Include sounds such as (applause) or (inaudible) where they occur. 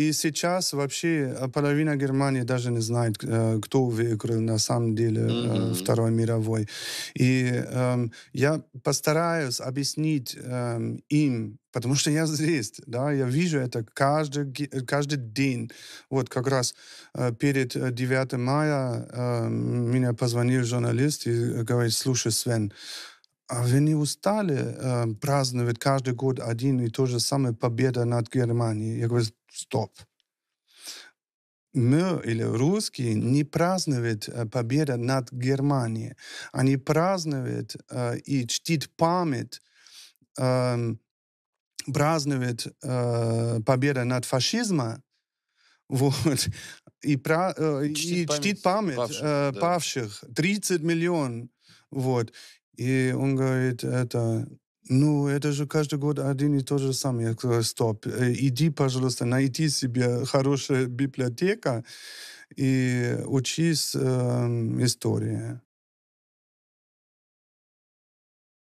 И сейчас вообще э, половина Германии даже не знает, э, кто выиграл на самом деле mm-hmm. Второй мировой. И э, я постараюсь объяснить э, им, потому что я здесь, да, я вижу это каждый, каждый день. Вот как раз э, перед 9 мая э, эм, меня позвонил журналист и говорит, слушай, Свен, э, они а устали э, праздновать каждый год один и то же самое победа над Германией. Я говорю, стоп. Мы, или русские, не празднуют э, победу над Германией. Они празднуют э, и чтит память, эм, э, празднуют э, победу над фашизмом, (laughs) вот, и, про, э, чтит, и память чтит память павших, э, да. 30 миллионов. Вот. И он говорит, это, ну, это же каждый год один и тот же самый. Я говорю, стоп, э, иди, пожалуйста, найди себе хорошую библиотеку и учись э, истории.